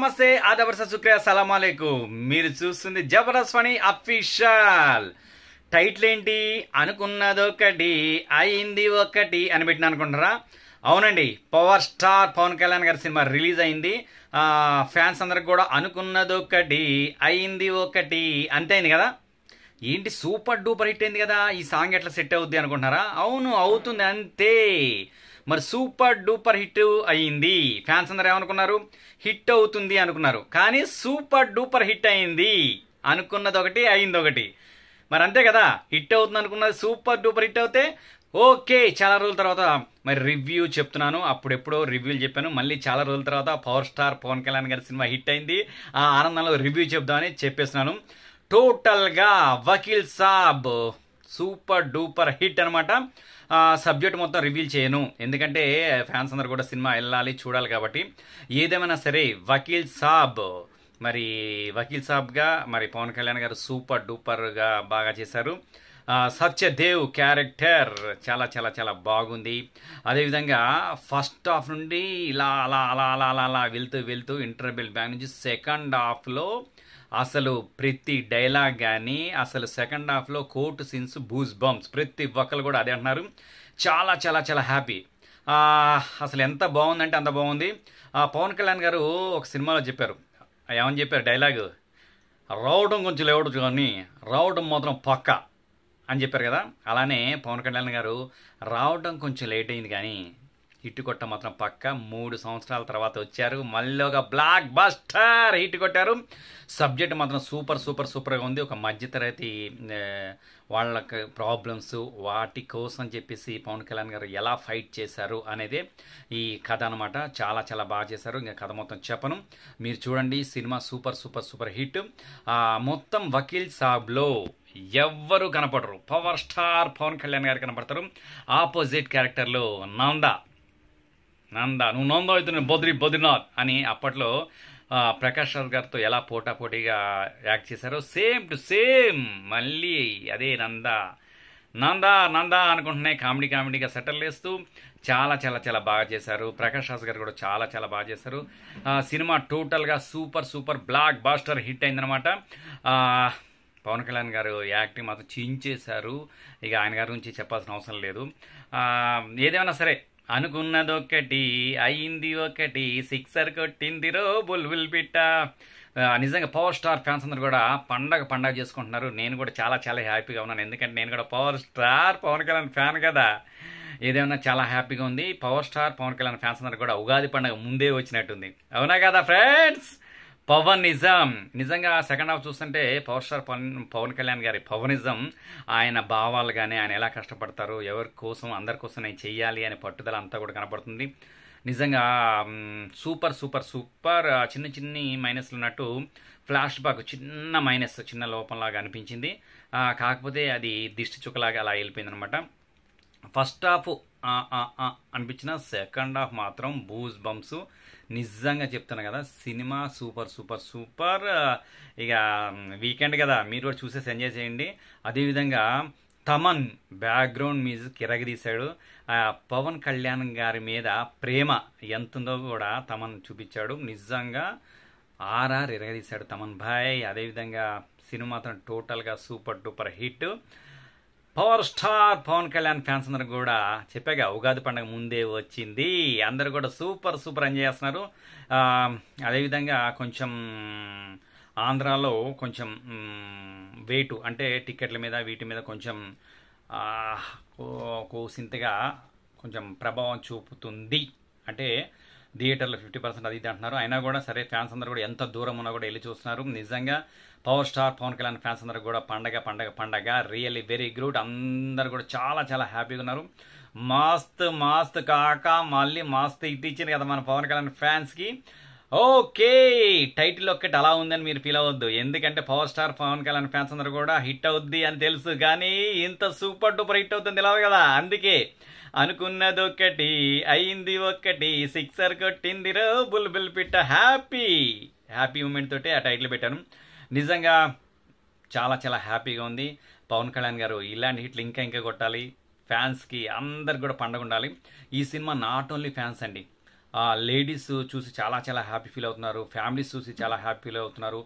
నమస్తే ఆదవర్స శుక్రియ సలామాలేకుం మీరు చూస్తుంది జబర్దస్త్ ఫణి అఫీషియల్ టైటిల్ ఏంటి ఒకటి అయింది ఒకటి అని పెట్టిన అనుకుంటారా అవునండి పవర్ స్టార్ పవన్ కళ్యాణ్ గారి సినిమా రిలీజ్ అయింది ఫ్యాన్స్ అందరికి కూడా అనుకున్నదొకటి అయింది ఒకటి అంతే అయింది కదా ఏంటి సూపర్ డూపర్ హిట్ అయింది కదా ఈ సాంగ్ ఎట్లా సెట్ అవుద్ది అనుకుంటున్నారా అవును అవుతుంది అంతే మరి సూపర్ డూపర్ హిట్ అయింది ఫ్యాన్స్ అందరు ఏమనుకున్నారు హిట్ అవుతుంది అనుకున్నారు కానీ సూపర్ డూపర్ హిట్ అయింది అనుకున్నది ఒకటి అయింది ఒకటి మరి అంతే కదా హిట్ అవుతుంది అనుకున్నది సూపర్ డూపర్ హిట్ అవుతే ఓకే చాలా రోజుల తర్వాత మరి రివ్యూ చెప్తున్నాను అప్పుడెప్పుడో రివ్యూలు చెప్పాను మళ్ళీ చాలా రోజుల తర్వాత పవర్ స్టార్ పవన్ కళ్యాణ్ గారి సినిమా హిట్ అయింది ఆ ఆనందంలో రివ్యూ చెప్దామని చెప్పేస్తున్నాను టోటల్గా Vakeel Saab super duper hit అనమాట సబ్జెక్ట్ మొత్తం రివీల్ చేయను ఎందుకంటే ఫ్యాన్స్ అందరు కూడా సినిమా వెళ్ళాలి చూడాలి కాబట్టి ఏదేమైనా సరే వకీల్ సాబ్ మరి వకీల్ సాబ్గా మరి పవన్ కళ్యాణ్ గారు సూపర్ డూపర్గా బాగా చేశారు సత్యదేవ్ క్యారెక్టర్ చాలా చాలా చాలా బాగుంది అదేవిధంగా ఫస్ట్ హాఫ్ నుండి ఇలా అలా అలా అలా అలా అలా వెళ్తూ వెళ్తూ ఇంటర్బిల్ బ్యాంక్ నుంచి సెకండ్ హాఫ్లో అసలు ప్రతి డైలాగ్ కానీ అసలు సెకండ్ హాఫ్లో కోర్టు సిన్స్ బూజ్ బంప్స్ ప్రతి ఒక్కరు కూడా అదే అంటున్నారు చాలా చాలా చాలా హ్యాపీ అసలు ఎంత బాగుందంటే అంత బాగుంది పవన్ కళ్యాణ్ గారు ఒక సినిమాలో చెప్పారు ఏమని చెప్పారు డైలాగు రావడం కొంచెం లేవడు కానీ రావడం మాత్రం పక్క అని చెప్పారు కదా అలానే పవన్ కళ్యాణ్ గారు రావడం కొంచెం లేట్ అయింది కానీ హిట్ కొట్ట మాత్రం పక్క మూడు సంవత్సరాల తర్వాత వచ్చారు మళ్ళీ ఒక బ్లాక్ బస్టర్ హిట్ కొట్టారు సబ్జెక్ట్ మాత్రం సూపర్ సూపర్ సూపర్గా ఉంది ఒక మధ్యతరగతి వాళ్ళకి ప్రాబ్లమ్స్ వాటి కోసం చెప్పేసి పవన్ కళ్యాణ్ గారు ఎలా ఫైట్ చేశారు అనేది ఈ కథ అనమాట చాలా చాలా బాగా చేశారు ఇంకా కథ మొత్తం చెప్పను మీరు చూడండి cinema super super super hit మొత్తం వకీల్ సాబ్లో ఎవ్వరు కనపడరు పవర్ స్టార్ పవన్ కళ్యాణ్ గారు కనపడతారు ఆపోజిట్ క్యారెక్టర్లో నందా నంద నువ్వు నందో అవుతున్నావు బద్రి బద్రీనాథ్ అని అప్పట్లో ప్రకాష్ రాజ్ గారితో ఎలా పోటాపోటీగా యాక్ట్ చేశారో సేమ్ టు సేమ్ మళ్ళీ అదే నంద నంద నంద అనుకుంటున్నాయి కామెడీ కామెడీగా సెటిల్ వేస్తూ చాలా చాలా చాలా బాగా చేశారు ప్రకాష్ రాజ్ గారు కూడా చాలా చాలా బాగా చేశారు సినిమా టోటల్గా super super blockbuster hit అయిందనమాట పవన్ కళ్యాణ్ గారు యాక్టింగ్ మాత్రం చించేశారు ఇక ఆయన గారి గురించి చెప్పాల్సిన అవసరం లేదు ఏదేమైనా సరే అనుకున్నదొక్కటి అయింది ఒకటి సిక్సర్ కొట్టింది రో బుల్బుల్ బిట్ట నిజంగా పవర్ స్టార్ ఫ్యాన్స్ అందరూ కూడా పండగ పండగ చేసుకుంటున్నారు నేను కూడా చాలా చాలా హ్యాపీగా ఉన్నాను ఎందుకంటే నేను కూడా power star Pawan Kalyan fan కదా ఏదేమన్నా చాలా హ్యాపీగా ఉంది power star Pawan Kalyan fans అందరు కూడా ఉగాది పండగ ముందే వచ్చినట్టుంది అవునా కదా ఫ్రెండ్స్ పవనిజం నిజంగా సెకండ్ హాఫ్ చూస్తుంటే పవర్ స్టార్ పవన్ పవన్ కళ్యాణ్ గారి పవనిజం ఆయన భావాలు కానీ ఆయన ఎలా కష్టపడతారు ఎవరి కోసం అందరి కోసం నేను చెయ్యాలి అనే పట్టుదల అంతా కూడా కనపడుతుంది నిజంగా సూపర్ సూపర్ సూపర్ చిన్న చిన్ని మైనస్లు ఉన్నట్టు ఫ్లాష్ బ్యాక్ చిన్న మైనస్ చిన్న లోపంలాగా అనిపించింది కాకపోతే అది దిష్టి చుక్కలాగా అలా వెళ్ళిపోయింది అనమాట ఫస్ట్ హాఫ్ అనిపించిన సెకండ్ హాఫ్ మాత్రం బూజ్ బంప్స్ నిజంగా చెప్తాను కదా సినిమా సూపర్ సూపర్ సూపర్ ఇక వీకెండ్ కదా మీరు కూడా చూసేసి ఎంజాయ్ చేయండి అదేవిధంగా తమన్ బ్యాక్గ్రౌండ్ మ్యూజిక్ ఇరగదీశాడు పవన్ కళ్యాణ్ గారి మీద ప్రేమ ఎంతుందో కూడా తమన్ చూపించాడు నిజంగా ఆర్ఆర్ ఇరగదీశాడు తమన్ భాయ్ అదేవిధంగా సినిమా టోటల్గా super duper hit power star Pawan Kalyan fans అందరూ కూడా చెప్పాగా ఉగాది పండుగ ముందే వచ్చింది అందరూ కూడా సూపర్ సూపర్ ఎంజాయ్ చేస్తున్నారు అదేవిధంగా కొంచెం ఆంధ్రాలో కొంచెం వెయిట్ అంటే టికెట్ల మీద వీటి మీద కొంచెం కోసింతగా కొంచెం ప్రభావం చూపుతుంది అంటే థియేటర్లో ఫిఫ్టీ పర్సెంట్ అది అంటున్నారు అయినా కూడా సరే ఫ్యాన్స్ అందరూ కూడా ఎంత దూరం ఉన్నా కూడా వెళ్ళి చూస్తున్నారు నిజంగా power star Pawan Kalyan fans అందరూ కూడా పండగ పండగ పండగ రియల్లీ వెరీ గ్రూట్ అందరు కూడా చాలా చాలా హ్యాపీగా ఉన్నారు మాస్త్ మాస్త్ కాక మళ్ళీ మస్త్ ఇట్టిచ్చింది కదా మన పవన్ కళ్యాణ్ ఫ్యాన్స్కి ఓకే టైటిల్ ఒక్కటి అలా ఉందని మీరు ఫీల్ అవ్వద్దు ఎందుకంటే power star Pawan Kalyan fans అందరూ కూడా హిట్ అవుద్ది అని తెలుసు కానీ ఇంత సూపర్ డూపర్ హిట్ అవుతుంది తెలియదు కదా అందుకే అనుకున్నదొక్కటి అయింది ఒక్కటి సిక్సర్ కొట్టింది రో బుల్ పిట్ట హ్యాపీ హ్యాపీ మూమెంట్ తోటి ఆ టైటిల్ పెట్టాను నిజంగా చాలా చాలా హ్యాపీగా ఉంది పవన్ కళ్యాణ్ గారు ఇలాంటి హిట్లు ఇంకా ఇంకా కొట్టాలి ఫ్యాన్స్కి అందరికి కూడా పండగ ఉండాలి ఈ సినిమా నాట్ ఓన్లీ ఫ్యాన్స్ అండి లేడీస్ చూసి చాలా చాలా హ్యాపీ ఫీల్ అవుతున్నారు ఫ్యామిలీస్ చూసి చాలా హ్యాపీ ఫీల్ అవుతున్నారు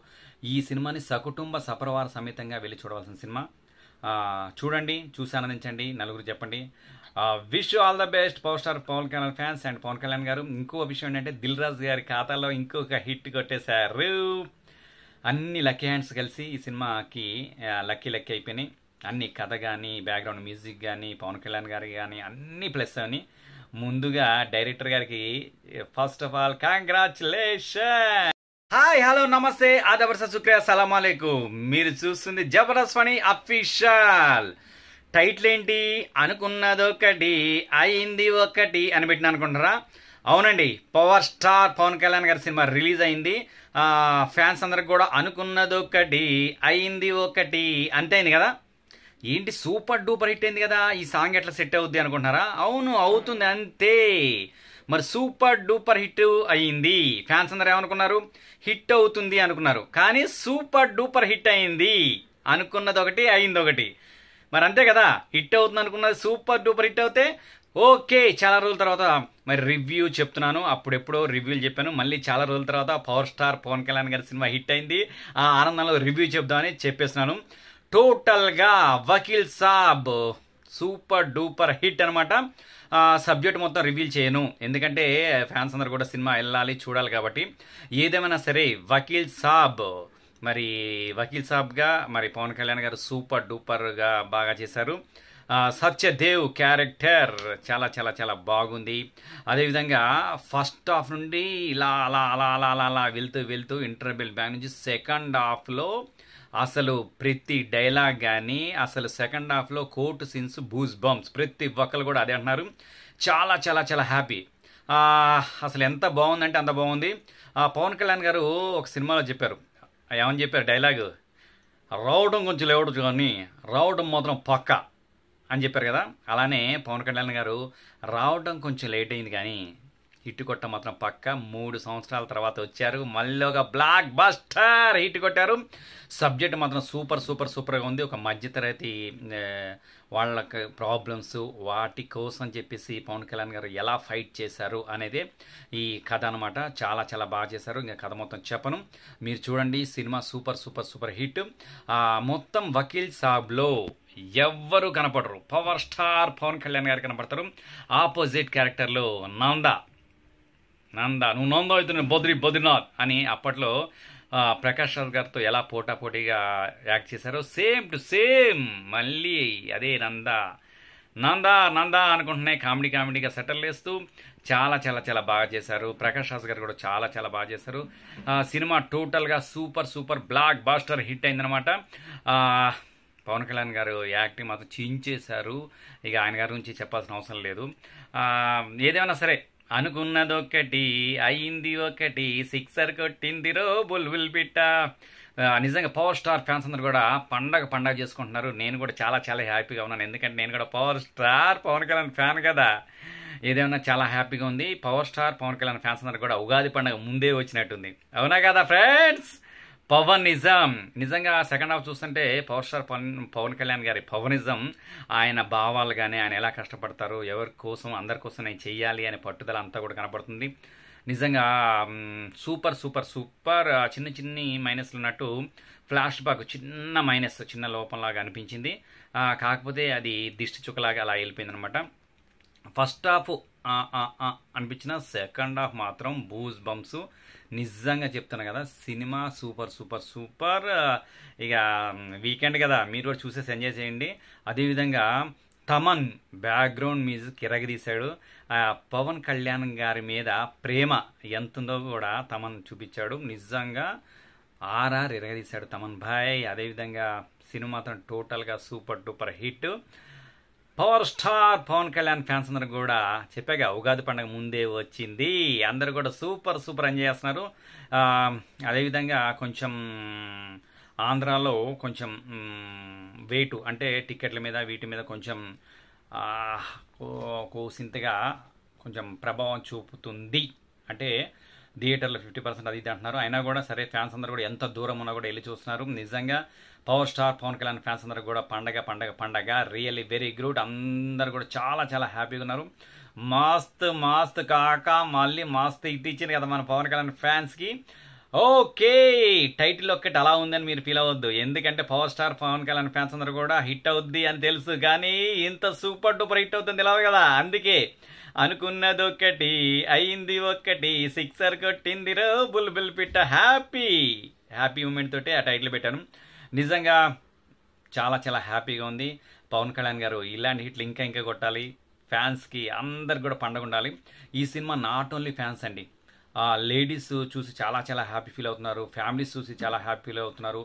ఈ సినిమాని సకుటుంబ సపరివార సమేతంగా వెళ్ళి చూడవలసిన సినిమా చూడండి చూసి ఆనందించండి నలుగురు చెప్పండి wish all the best power star Pawan Kalyan fans and Pawan Kalyan గారు ఇంకో విషయం ఏంటంటే దిల్ గారి ఖాతాలో ఇంకొక హిట్ కొట్టేశారు అన్ని లక్కీ హ్యాండ్స్ కలిసి ఈ సినిమాకి లక్కీ లక్కీ అయిపోయినాయి అన్ని కథ కానీ బ్యాక్గ్రౌండ్ మ్యూజిక్ కానీ పవన్ కళ్యాణ్ గారి కానీ అన్నీ ప్లస్ అని ముందుగా డైరెక్టర్ గారికి first of all congratulation hi hello నమస్తే ఆదవర్స శుక్రియ సలామాలేకు మీరు చూస్తుంది జబర్దస్త్ అఫీషియల్ టైటిల్ ఏంటి అనుకున్నది ఒకటి అయింది ఒకటి అని పెట్టిన అనుకుంటారా అవునండి పవర్ స్టార్ పవన్ కళ్యాణ్ గారి సినిమా రిలీజ్ అయింది ఫ్యాన్స్ అందరికి కూడా అనుకున్నది ఒకటి అయింది ఒకటి అంతే అయింది కదా ఏంటి సూపర్ డూపర్ హిట్ అయింది కదా ఈ సాంగ్ ఎట్లా సెట్ అవుద్ది అనుకుంటున్నారా అవును అవుతుంది అంతే మరి సూపర్ డూపర్ హిట్ అయింది ఫ్యాన్స్ అందరు ఏమనుకున్నారు హిట్ అవుతుంది అనుకున్నారు కానీ సూపర్ డూపర్ హిట్ అయింది అనుకున్నది ఒకటి అయింది ఒకటి మరి అంతే కదా హిట్ అవుతుంది అనుకున్నది సూపర్ డూపర్ హిట్ అవుతే ఓకే చాలా రోజుల తర్వాత మరి రివ్యూ చెప్తున్నాను అప్పుడెప్పుడో రివ్యూలు చెప్పాను మళ్ళీ చాలా రోజుల తర్వాత పవర్ స్టార్ పవన్ కళ్యాణ్ గారి సినిమా హిట్ అయింది ఆ ఆనందంలో రివ్యూ చెప్దామని చెప్పేస్తున్నాను టోటల్గా Vakeel Saab super duper hit అనమాట సబ్జెక్ట్ మొత్తం రివీల్ చేయను ఎందుకంటే ఫ్యాన్స్ అందరు కూడా సినిమా వెళ్ళాలి చూడాలి కాబట్టి ఏదేమైనా సరే వకీల్ సాబ్ మరి వకీల్ సాబ్గా మరి పవన్ కళ్యాణ్ గారు సూపర్ డూపర్గా బాగా చేశారు సత్యదేవ్ క్యారెక్టర్ చాలా చాలా చాలా బాగుంది అదేవిధంగా ఫస్ట్ హాఫ్ నుండి ఇలా అలా అలా అలా అలా అలా వెళ్తూ వెళ్తూ ఇంటర్బెల్ బ్యాంక్ నుంచి సెకండ్ హాఫ్లో అసలు ప్రతి డైలాగ్ కానీ అసలు సెకండ్ హాఫ్లో కోర్టు సీన్స్ బూజ్ బంప్స్ ప్రతి ఒక్కరు కూడా అదే అంటున్నారు చాలా చాలా చాలా హ్యాపీ అసలు ఎంత బాగుందంటే అంత బాగుంది పవన్ కళ్యాణ్ గారు ఒక సినిమాలో చెప్పారు ఏమని చెప్పారు డైలాగ్ రావడం కొంచెం లేవడు కానీ రావడం మాత్రం పక్క అని చెప్పారు కదా అలానే పవన్ కళ్యాణ్ గారు రావడం కొంచెం లేట్ అయింది కానీ హిట్ కొట్ట మాత్రం పక్క మూడు సంవత్సరాల తర్వాత వచ్చారు మళ్ళీ ఒక బ్లాక్ బస్టర్ హిట్ కొట్టారు సబ్జెక్ట్ మాత్రం సూపర్ సూపర్ సూపర్గా ఉంది ఒక మధ్యతరగతి వాళ్ళ ప్రాబ్లమ్స్ వాటి కోసం చెప్పేసి పవన్ కళ్యాణ్ గారు ఎలా ఫైట్ చేశారు అనేది ఈ కథ అనమాట చాలా చాలా బాగా చేశారు ఇంకా కథ మొత్తం చెప్పను మీరు చూడండి cinema super super super hit మొత్తం వకీల్ సాబ్లో ఎవ్వరు కనపడరు పవర్ స్టార్ పవన్ కళ్యాణ్ గారు కనపడతారు ఆపోజిట్ క్యారెక్టర్లో నందా నంద నువ్వు నంద అవుతున్నావు బద్రి బద్రీనాథ్ అని అప్పట్లో ప్రకాష్ రాజ్ గారితో ఎలా పోటాపోటీగా యాక్ట్ చేశారో సేమ్ టు సేమ్ మళ్ళీ అదే నంద నంద నంద అనుకుంటున్నాయి కామెడీ కామెడీగా సెటిల్ వేస్తూ చాలా చాలా చాలా బాగా చేశారు ప్రకాష్ రాజ్ గారు కూడా చాలా చాలా బాగా చేశారు సినిమా టోటల్గా super super blockbuster hit అయిందనమాట పవన్ కళ్యాణ్ గారు యాక్టింగ్ మాత్రం చించేశారు ఇక ఆయన గారి గురించి చెప్పాల్సిన అవసరం లేదు ఏదేమైనా సరే అనుకున్నదొక్కటి అయింది ఒకటి సిక్సర్ కొట్టిందిరో బుల్బుల్ బిట్ట నిజంగా పవర్ స్టార్ ఫ్యాన్స్ అందరు కూడా పండగ పండగ చేసుకుంటున్నారు నేను కూడా చాలా చాలా హ్యాపీగా ఉన్నాను ఎందుకంటే నేను కూడా power star Pawan Kalyan fan కదా ఏదైనా చాలా హ్యాపీగా ఉంది power star Pawan Kalyan fans అందరు కూడా ఉగాది పండగ ముందే వచ్చినట్టుంది అవునా కదా ఫ్రెండ్స్ పవనిజం నిజంగా సెకండ్ హాఫ్ చూస్తుంటే పవర్ స్టార్ పవన్ పవన్ కళ్యాణ్ గారి పవనిజం ఆయన భావాలు కానీ ఆయన ఎలా కష్టపడతారు ఎవరి కోసం అందరి కోసం నేను చేయాలి అనే పట్టుదల అంతా కూడా కనపడుతుంది నిజంగా సూపర్ సూపర్ సూపర్ చిన్న చిన్ని మైనస్లు ఉన్నట్టు ఫ్లాష్ బ్యాక్ చిన్న మైనస్ చిన్న లోపంలాగా అనిపించింది కాకపోతే అది దిష్టి చుక్కలాగా అలా వెళ్ళిపోయింది అనమాట ఫస్ట్ హాఫ్ అనిపించిన సెకండ్ హాఫ్ మాత్రం బూజ్ బంప్స్ నిజంగా చెప్తున్నా కదా సినిమా సూపర్ సూపర్ సూపర్ ఇక వీకెండ్ కదా మీరు కూడా చూసేసి ఎంజాయ్ చేయండి అదేవిధంగా తమన్ బ్యాక్గ్రౌండ్ మ్యూజిక్ కిరగదీశాడు పవన్ కళ్యాణ్ గారి మీద ప్రేమ ఎంతుందో కూడా తమన్ చూపించాడు నిజంగా ఆర్ఆర్ ఇరగదీశాడు తమన్ భాయ్ అదేవిధంగా సినిమా టోటల్గా super duper hit power star Pawan Kalyan fans అందరూ కూడా చెప్పాగా ఉగాది పండుగ ముందే వచ్చింది అందరు కూడా సూపర్ సూపర్ ఎంజాయ్ చేస్తున్నారు అదేవిధంగా కొంచెం ఆంధ్రాలో కొంచెం వెయిట్ అంటే టికెట్ల మీద వీటి మీద కొంచెం కోసింతగా కొంచెం ప్రభావం చూపుతుంది అంటే థియేటర్లో ఫిఫ్టీ పర్సెంట్ అది ఇది అంటున్నారు అయినా కూడా సరే ఫ్యాన్స్ అందరూ కూడా ఎంత దూరం ఉన్నా కూడా వెళ్ళి చూస్తున్నారు నిజంగా power star Pawan Kalyan fans అందరూ కూడా పండగ పండగ పండగ రియల్లీ వెరీ గుడ్ అందరు కూడా చాలా చాలా హ్యాపీగా ఉన్నారు మాస్త్ మాస్త్ కాక మళ్ళీ మస్త్ ఇచ్చింది కదా మన పవన్ కళ్యాణ్ ఫ్యాన్స్కి ఓకే టైటిల్ ఒక్కటి అలా ఉందని మీరు ఫీల్ అవ్వద్దు ఎందుకంటే power star Pawan Kalyan fans అందరూ కూడా హిట్ అవుద్ది అని తెలుసు కానీ ఇంత సూపర్ డూపర్ హిట్ అవుతుంది తెలియదు కదా అందుకే అనుకున్నది ఒక్కటి అయింది ఒక్కటి సిక్సర్ కొట్టింది రో బుల్ బిల్ పిట్ట హ్యాపీ హ్యాపీ మూమెంట్ తోటి ఆ టైటిల్ పెట్టాను నిజంగా చాలా చాలా హ్యాపీగా ఉంది పవన్ కళ్యాణ్ గారు ఇలాంటి హిట్లు ఇంకా ఇంకా కొట్టాలి ఫ్యాన్స్కి అందరికి కూడా పండగ ఉండాలి ఈ సినిమా నాట్ ఓన్లీ ఫ్యాన్స్ అండి లేడీస్ చూసి చాలా చాలా హ్యాపీ ఫీల్ అవుతున్నారు ఫ్యామిలీస్ చూసి చాలా హ్యాపీ ఫీల్ అవుతున్నారు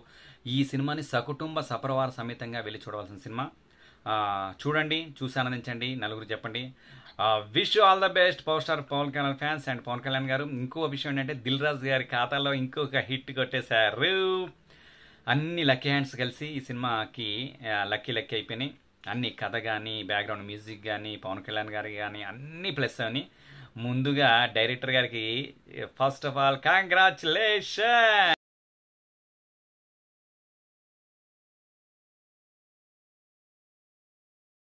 ఈ సినిమాని సకుటుంబ సపరివార సమేతంగా వెళ్ళి చూడవలసిన సినిమా చూడండి చూసి ఆనందించండి నలుగురు చెప్పండి wish all the best power star Pawan Kalyan fans and Pawan Kalyan గారు ఇంకో విషయం ఏంటంటే దిల్ రాజు గారి ఖాతాలో ఇంకొక హిట్ కొట్టేశారు అన్ని లక్కీ హ్యాండ్స్ కలిసి ఈ సినిమాకి లక్కీ లక్కీ అయిపోయినాయి అన్ని కథ కానీ బ్యాక్గ్రౌండ్ మ్యూజిక్ కానీ పవన్ కళ్యాణ్ గారికి కానీ అన్ని ప్లస్ అని ముందుగా డైరెక్టర్ గారికి ఫస్ట్ ఆఫ్ ఆల్ కంగ్రాచులేషన్